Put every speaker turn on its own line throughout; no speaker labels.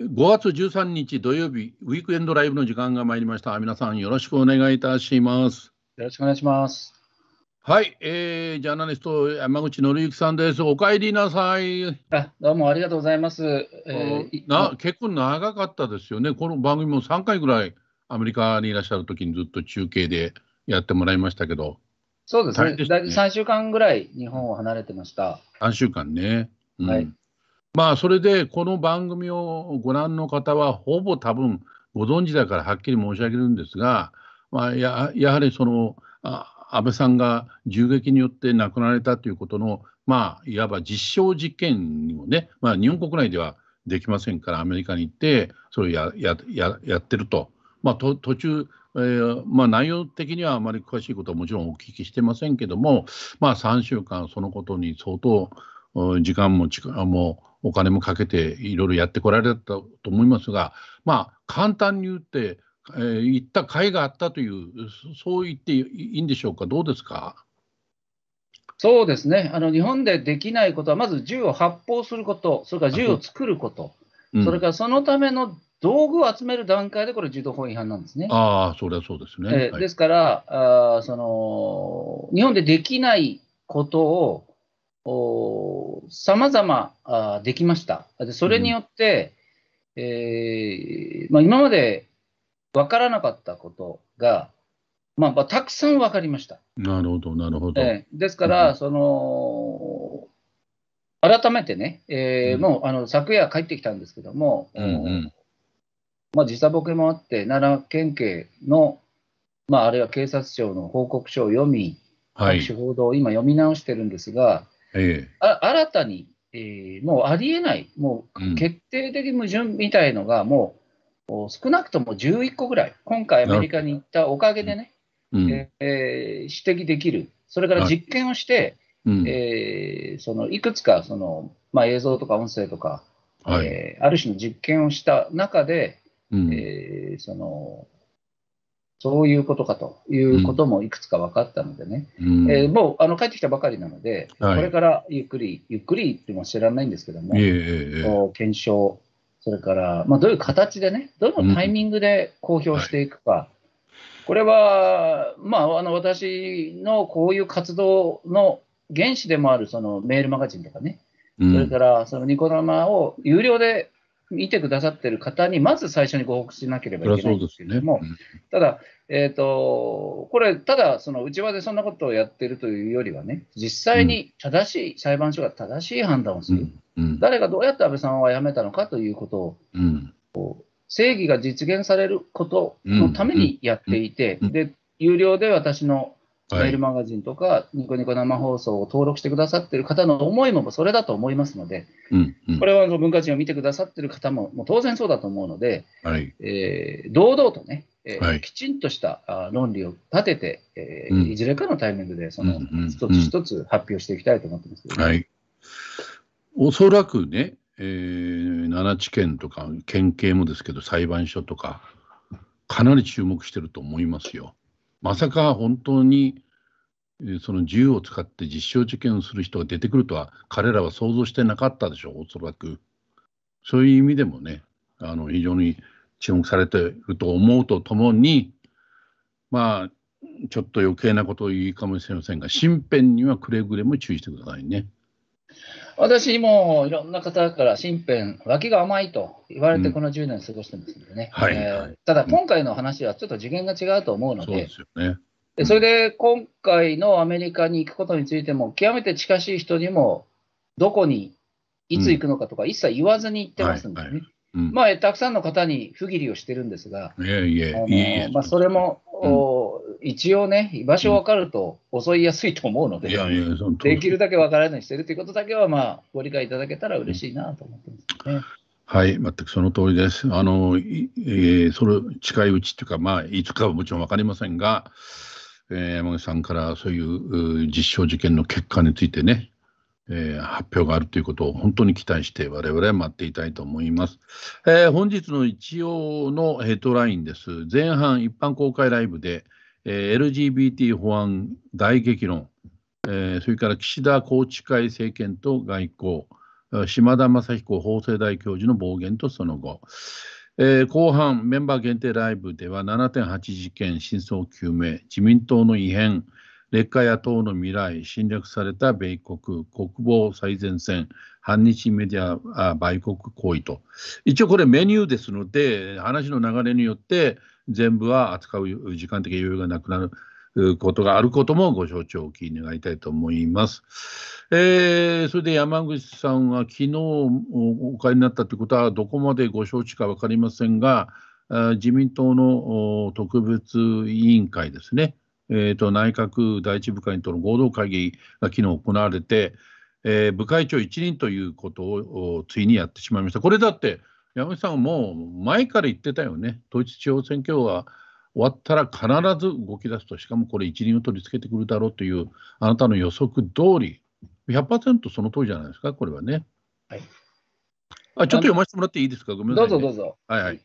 5月13日土曜日、ウィー
クエンドライブの時間が参りました。皆さんよろしくお願いいたします。
よろしくお願いします。
はい、えー、ジャーナリスト山口紀之さんです。お帰りなさい。
あ、どうもありがとうございます。え
ー、な、結構長かったですよね。この番組も3回ぐらいアメリカにいらっしゃる時にずっと中継でやってもらいましたけど。
そうですね。すね3週間ぐらい日本を離れてました。
3週間ね。うん、はい。まあ、それで、この番組をご覧の方は、ほぼ多分ご存知だからはっきり申し上げるんですが、まあ、ややはりその安倍さんが銃撃によって亡くなられたということの、まあ、いわば実証実験にもね、まあ、日本国内ではできませんから、アメリカに行って、それをややややってると。まあ、と途中えー、まあ、内容的にはあまり詳しいことはもちろんお聞きしてませんけども、まあ、3週間そのことに相当時間も力もお金もかけていろいろやってこられたと思いますが、まあ、簡単に言って、えー、言った甲斐があったという、そう言っていいんでしょうか、どうです
か。そうですねあの日本でできないことは、まず銃を発砲すること、それから銃を作ること、うん、それからそのための道具を集める段階で、これ、銃刀法違反なんですね。あ
それはそうですね、えー、
ですから、はい、あその、日本でできないことをさまざまできました。それによって、うん、えー、まあ、今まで分からなかったことが、まあ、たくさん分かりました。な
るほど、なるほど。え
ー、ですから、うん、その改めてね、えー、うん、もうあの昨夜帰ってきたんですけども、うんうんまあ、時差ボケもあって、奈良県警の、まあ、あるいは警察庁の報告書を読み、はい、報道を今読み直してるんですが、ええ、あ新たに、えー、もうありえない、もう決定的矛盾みたいのが、もう少なくとも11個ぐらい、今回アメリカに行ったおかげでね、うん、えー、指摘できる、それから実験をして、はい、えー、そのいくつかその、まあ、映像とか音声とか、はい、えー、ある種の実験をした中で、うん、えー、そのそういうことかということもいくつか分かったのでね、うん、えー、もうあの帰ってきたばかりなので、はい、これからゆっくり、ゆっくりっても知らないんですけども、えー、検証、それから、まあ、どういう形でね、どのタイミングで公表していくか、うんはい、これは、まあ、あの私のこういう活動の原資でもあるそのメールマガジンとかね、それからそのニコ生を有料で見てくださってる方に、まず最初にご報告しなければいけないんですけれども、ねうん、ただ、えーと、これ、ただ、その内輪でそんなことをやってるというよりはね、実際に正しい、うん、裁判所が正しい判断をする、うん、誰がどうやって安倍さんは辞めたのかということを、正義が実現されることのためにやっていて、で有料で私のメールマガジンとか、ニコニコ生放送を登録してくださってる方の思いもそれだと思いますので、うんうん、これは文化人を見てくださってる方ももう当然そうだと思うので、はいえー、堂々とね、えー、はい、きちんとした論理を立てて、えー、うん、いずれかのタイミングでその一つ一つ発表していきたいと思ってます、ねうんうんうん、はい、
おそらくね、えー、奈良地検とか県警もですけど裁判所とかかなり注目してると思いますよ。まさか本当にその銃を使って実証実験をする人が出てくるとは彼らは想像してなかったでしょう、おそらく。そういう意味でもね、あの非常に注目されていると思うとともに、まあ、ちょっと余計なことを言いかもしれませんが、身辺にはくれぐれも注意してくださいね。
私もいろんな方から身辺、脇が甘いと言われて、この10年過ごしてますんでね、ただ今回の話はちょっと次元が違うと思うので、それで今回のアメリカに行くことについても、極めて近しい人にも、どこに、いつ行くのかとか、一切言わずに行ってますんでね。たくさんの方に不義理をしてるんですが、それも、う一応ね、居場所分かると襲いやすいと思うので、できるだけ分からないようにしてるということだけは、まあ、ご理解いただけたら嬉しいなと思ってますね、ね
はい、全くその通りです。あの、えー、それ近いうちというか、まあ、いつかはもちろん分かりませんが、えー、山口さんからそういう実証事件の結果についてね、えー、発表があるということを本当に期待して我々は待っていたいと思います。えー、本日の一応のヘッドラインです。前半一般公開ライブで、えー、LGBT 法案大激論、えー、それから岸田宏池会政権と外交、島田雅彦法政大教授の暴言とその後、えー、後半、メンバー限定ライブでは7.8事件真相究明、自民党の異変、劣化野党の未来、侵略された米国、国防最前線、反日メディア売国行為と、一応これメニューですので、話の流れによって全部は扱う時間的余裕がなくなることがあることもご承知おき願いたいと思います。えー、それで山口さんは昨日お帰りになったということは、どこまでご承知か分かりませんが、自民党の特別委員会ですね、えーと、と内閣第一部会との合同会議が昨日行われて、えー、部会長一任ということをついにやってしまいました。これだって山口さんも前から言ってたよね、統一地方選挙は終わったら必ず動き出すと、しかもこれ一任を取り付けてくるだろうという、あなたの予測通り、100%その通りじゃないですか、これはね。はいあちょっと読ませてもらっていいですか、ごめんなさい、ね、どうぞどうぞ。はいはい。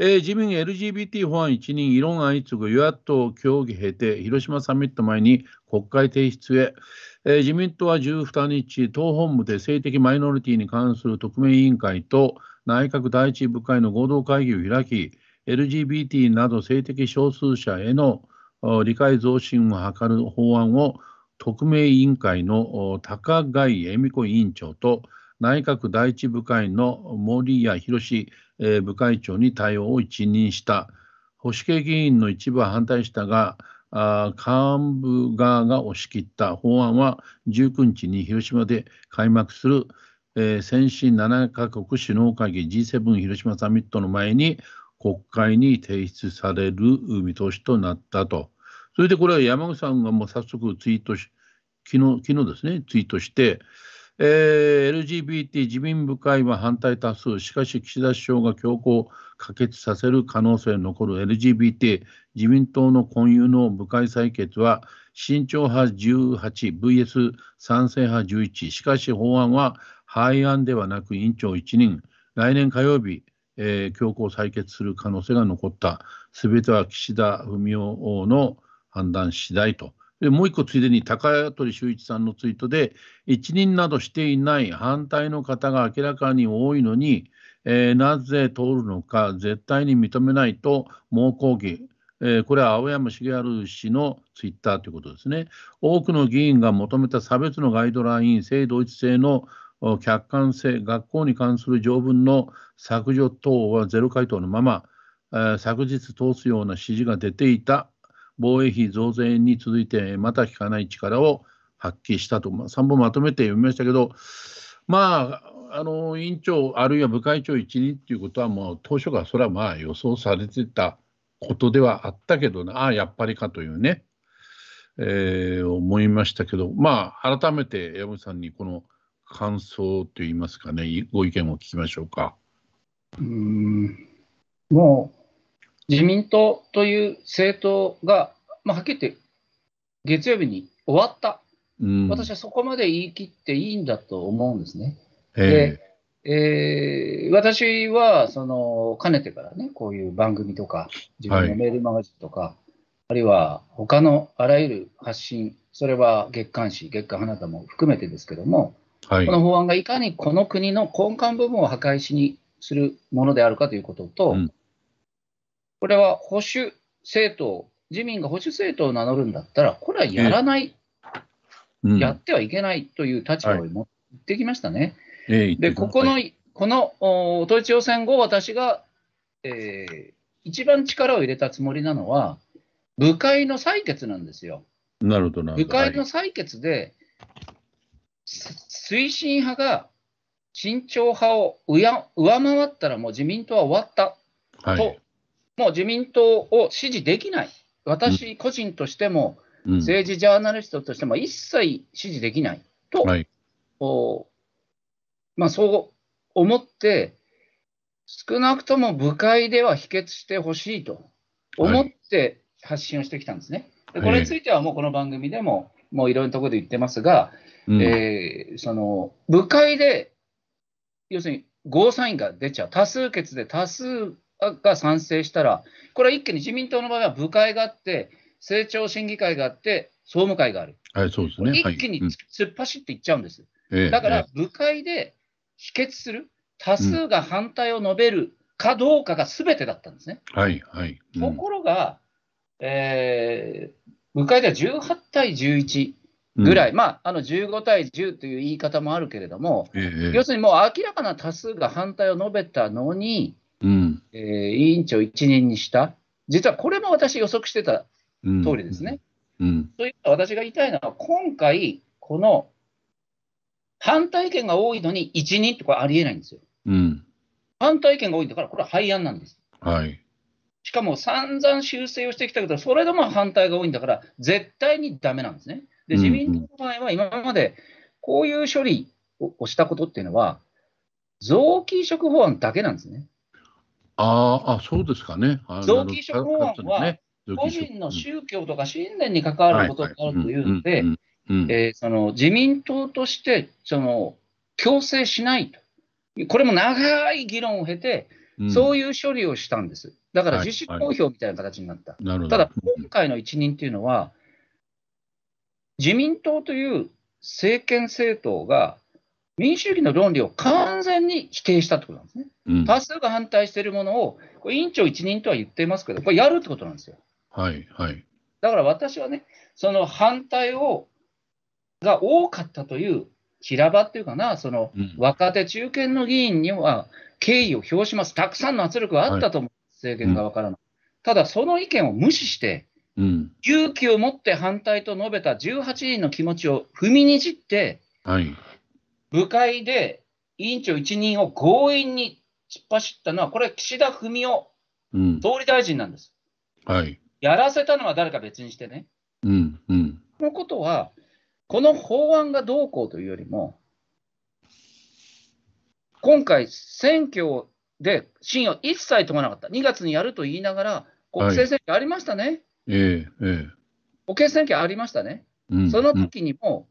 えー、自民 LGBT 法案一任、異論相次ぐ与野党協議経て、広島サミット前に国会提出へ、えー、自民党は12日、党本部で性的マイノリティに関する特命委員会と内閣第一部会の合同会議を開き、LGBT など性的少数者への理解増進を図る法案を特命委員会の高貝恵美子委員長と内閣第一部会の森谷博、え部会長に対応を一任した保守系議員の一部は反対したがあ幹部側が押し切った法案は19日に広島で開幕する、え先進7カ国首脳会議 G7 広島サミットの前に国会に提出される見通しとなったと。それでこれは山口さんがもう早速ツイートし、昨日昨日ですね、ツイートして、えー、LGBT 自民部会は反対多数、しかし岸田首相が強行可決させる可能性残る LGBT 自民党の婚姻の部会採決は、慎重派 18VS 賛成派11、しかし法案は廃案ではなく委員長1人、来年火曜日、えー、強行採決する可能性が残った、すべては岸田文雄の判断次第とでもう一個ついでに高取修一さんのツイートで一任などしていない反対の方が明らかに多いのに、えー、なぜ通るのか絶対に認めないと猛抗議、えー、これは青山茂治氏のツイッターということですね多くの議員が求めた差別のガイドライン性同一性の客観性学校に関する条文の削除等はゼロ回答のまま、えー、昨日通すような指示が出ていた防衛費増税に続いてまた効かない力を発揮したと、まあ、3本まとめて読みましたけど、まあ、あの委員長、あるいは部会長一任ということは、もう当初からそれはまあ予想されてたことではあったけど、ああ、やっぱりかというね、えー、思いましたけど、まあ、改めて山口さんにこの感想といいますかね、ご意見を聞きましょうか。
うんも自民党という政党が、まあ、はっきり言って月曜日に終わった、うん、私はそこまで言い切っていいんだと思うんですね。でえー、私はそのかねてからね、こういう番組とか、自分のメールマガジンとか、はい、あるいは他のあらゆる発信、それは月刊誌、月刊花田も含めてですけども、はい、この法案がいかにこの国の根幹部分を破壊しにするものであるかということと、うんこれは保守政党、自民が保守政党を名乗るんだったら、これはやらない、うん、やってはいけないという立場を持ってきましたね。はい、で、ここの、この統一方選後、私が、えー、一番力を入れたつもりなのは、部会の採決なんですよ。
なるほど部会
の採決で、はい、推進派が慎重派を上回ったら、もう自民党は終わったともう自民党を支持できない、私個人としても、政治ジャーナリストとしても一切支持できないと、はい、おまあ、そう思って、少なくとも部会では否決してほしいと思って発信をしてきたんですね。はい、これについてはもうこの番組でも、もういろんなところで言ってますが、うん、えー、その部会で、要するにゴーサインが出ちゃう、多数決で多数が賛成したら、これは一気に自民党の場合は部会があって、政調審議会があって、総務会がある、はいそうですね、一気に突っ走っていっちゃうんです。はいうん、だから部会で否決する、多数が反対を述べるかどうかがすべてだったんですね。はいはいうん、ところが、えー、部会では18対11。ぐらい、うん、まあ、あの15対10という言い方もあるけれども、ええ、要するにもう明らかな多数が反対を述べたのに、えー、委員長一任にした、実はこれも私、予測してた通りですね。うんうん、という私が言いたいのは、今回、この反対意見が多いのに一任ってこれありえないんですよ。うん、反対意見が多いんだから、これは廃案なんです。はい、しかも散々修正をしてきたけど、それでも反対が多いんだから、絶対にだめなんですね。で、自民党の場合は今までこういう処理をしたことっていうのは、臓器移植法案だけなんですね。ああ、そうですかね。臓器移植法案は、個人の宗教とか信念に関わることがなるというので、自民党としてその強制しないと、これも長い議論を経て、そういう処理をしたんです。だから自主公表みたいな形になった。ただ、今回の一任というのは、自民党という政権政党が民主主義の論理を完全に否定したってことなんですね。うん、多数が反対しているものを、これ委員長一任とは言っていますけど、これやるってことなんですよ。はいはい、だから私はね、その反対をが多かったという平場っていうかな、その若手、中堅の議員には敬意を表します、たくさんの圧力があったと思う、はい、政権がわからない、うん、ただその意見を無視して、うん、勇気を持って反対と述べた18人の気持ちを踏みにじって、はい部会で委員長一任を強引に突っ走ったのは、これ、は岸田文雄、総理大臣なんです。はい、やらせたのは誰か別にしてね。うんうん、のことは、この法案がどうこうというよりも、今回、選挙で信用一切問わなかった、2月にやると言いながら、国政選挙ありましたね。はい
ええええ、
補選挙ありましたね、うん、その時にも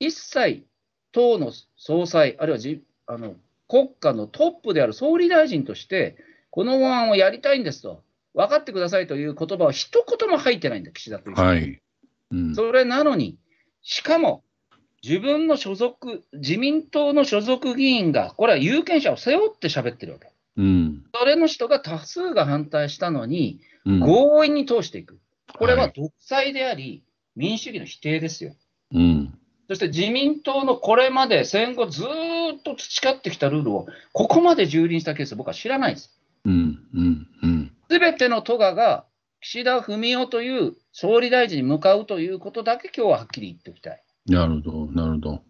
一切党の総裁、あるいはじあの国家のトップである総理大臣として、この法案をやりたいんですと、分かってくださいという言葉は一言も入ってないんだ、岸田という人は、いうん、それなのに、しかも自分の所属、自民党の所属議員が、これは有権者を背負って喋ってるわけ。うん、それの人が多数が反対したのに、うん、強引に通していく、これは独裁であり、はい、民主主義の否定ですよ。うんそして自民党のこれまで戦後ずっと培ってきたルールを、ここまで蹂躙したケース、僕は知らないです。す、う、べ、んうん、ての都がが岸田文雄という総理大臣に向かうということだけ、今日ははっきり言っておきたい。
なるほど、なるほど。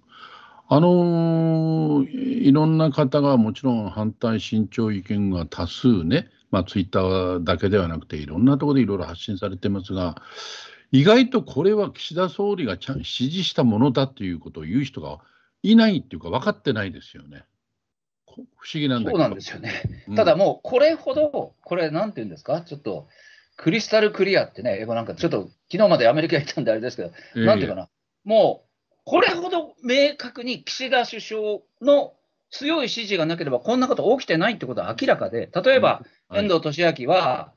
あのー、いろんな方がもちろん反対、慎重意見が多数ね、まあ、ツイッターだけではなくて、いろんなところでいろいろ発信されてますが、意外とこれは岸田総理がちゃん指示したものだということを言う人がいないっていうか、分かってないですよね。不思議なんだそうなんですよ
ね。うん、ただもう、これほど、これ、なんていうんですか、ちょっとクリスタルクリアってね、なんかちょっと昨日までアメリカ行ったんであれですけど、えー、なんていうかな、もうこれほど明確に岸田首相の強い支持がなければ、こんなこと起きてないってことは明らかで、例えば遠藤利明は、は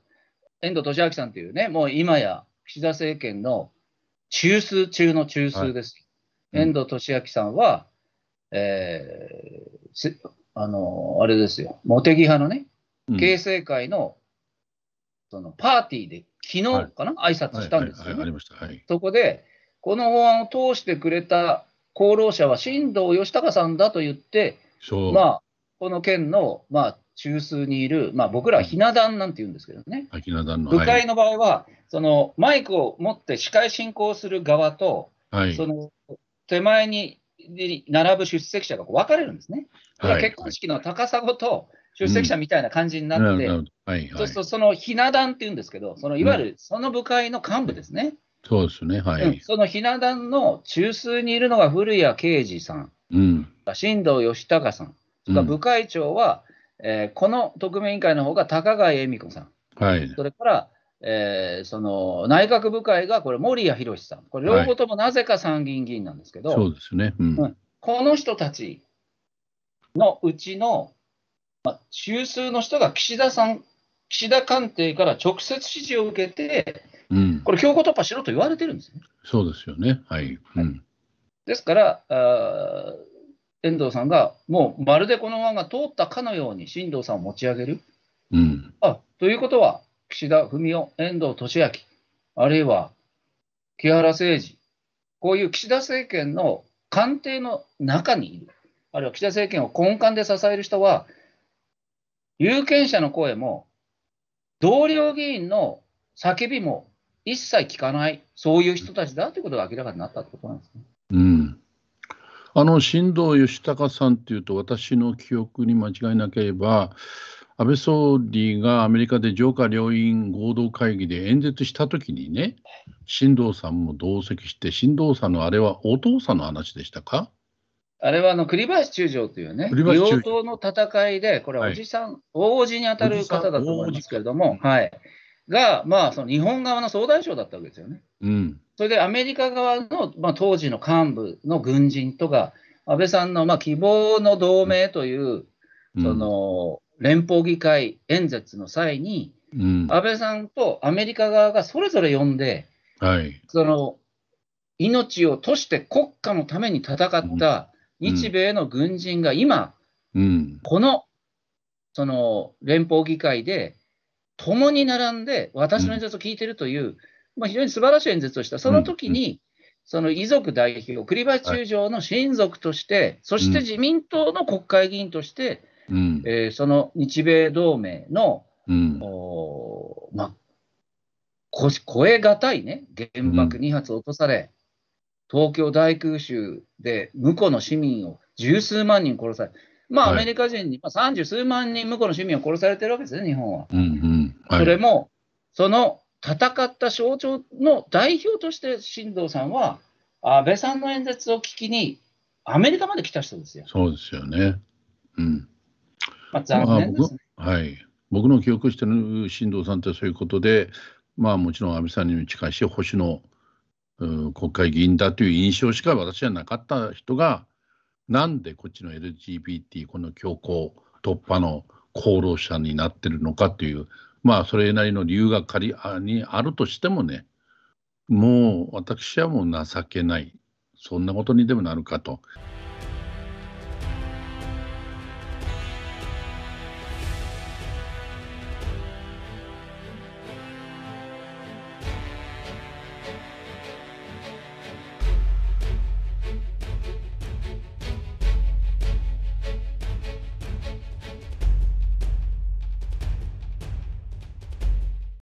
い、遠藤利明さんというね、もう今や岸田政権の中枢中の中枢です。はい、遠藤俊明さんは、えー、あの、あれですよ、茂木派のね、形成会の、うん、そのパーティーで、昨日かな、はい、挨拶したんですよ、ね、そこで、この法案を通してくれた功労者は新藤義孝さんだと言って、まあ、この件の、まあ、中枢にいる、まあ、僕らはひな壇なんて言うんですけどね、
はい、ひな壇の部会
の場合は、はい、そのマイクを持って司会進行する側と、はい、その手前に並ぶ出席者が分かれるんですね。結婚式の高砂と出席者みたいな感じになって、うんはいそうするとそのひな壇っていうんですけど、そのいわゆるその部会の幹部ですね。そうですね、はい、うん、そのひな壇の中枢にいるのが古谷啓二さん、うん、新藤義孝さん、それか部会長はえー、この特命委員会の方が高貝恵美子さん、はい、それから、えー、その内閣部会がこれ、森谷博さん、これ、両方ともなぜか参議院議員なんですけど、はい、そうですね、うん、うん、この人たちのうちの、まあ、中枢の人が岸田さん、岸田官邸から直接指示を受けて、うん、これ、強行突破しろと言われてるんですね。
そうですよね、はい、うん、
ですからあ遠藤さんが、もうまるでこの案が通ったかのように、新藤さんを持ち上げる。うん、あということは、岸田文雄、遠藤俊明、あるいは木原誠二、こういう岸田政権の官邸の中にいる、あるいは岸田政権を根幹で支える人は、有権者の声も、同僚議員の叫びも一切聞かない、そういう人たちだということが明らかになったってことなんですね。
うんあの新藤義孝さんっていうと、私の記憶に間違いなければ、安倍総理がアメリカで上下両院合同会議で演説したときにね、新藤さんも同席して、新藤さんのあれ
はお父さんの話でしたかあれはあの栗林中将というね、両党の戦いで、これはおじさん、はい、に当たる方だと思うんですけれども、はい、が、まあ、その日本側の総大将だったわけですよね。うんそれでアメリカ側の、まあ、当時の幹部の軍人とか、安倍さんの、まあ、希望の同盟という、うん、その連邦議会演説の際に、うん、安倍さんとアメリカ側がそれぞれ呼んで、はい、その命を賭して国家のために戦った日米の軍人が今、うん、このその連邦議会で共に並んで私の演説を聞いてるという、まあ、非常に素晴らしい演説をした、その時に、うんその遺族代表、栗林中将の親族として、はい、そして自民党の国会議員として、うん、えー、その日米同盟の、うん、おまあ、こえがたい、ね、原爆2発落とされ、うん、東京大空襲で向こうの市民を十数万人殺され、まあ、アメリカ人に、まあ、三十数万人向こうの市民を殺されてるわけですね、日本は。うんうんはい、それもその戦った象徴の代表として新藤さんは、安倍さんの演説を聞きに、アメリカまで来た人です
よ。そうですよね。うん。
まあ、残念ですね、
まあ、はい。僕の記憶してる新藤さんってそういうことで、まあもちろん安倍さんにも近いし、保守の国会議員だという印象しか私はなかった人が、なんでこっちの LGBT、この強行突破の功労者になってるのかという、まあそれなりの理由が仮にあるとしてもねもう私はもう情けないそんなことにでもなるかと。